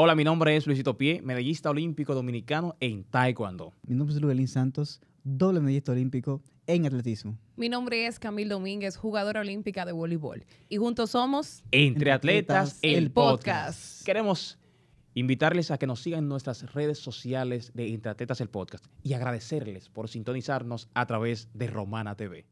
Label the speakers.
Speaker 1: Hola, mi nombre es Luisito Pie, medallista olímpico dominicano en Taekwondo.
Speaker 2: Mi nombre es Ludelín Santos, doble medallista olímpico en atletismo.
Speaker 3: Mi nombre es Camil Domínguez, jugadora olímpica de voleibol. Y juntos somos Entre Atletas, el, podcast. Queremos
Speaker 1: invitarles a que nos sigan en nuestras redes sociales de Entre Atletas el podcast y agradecerles por sintonizarnos a través de Romana TV.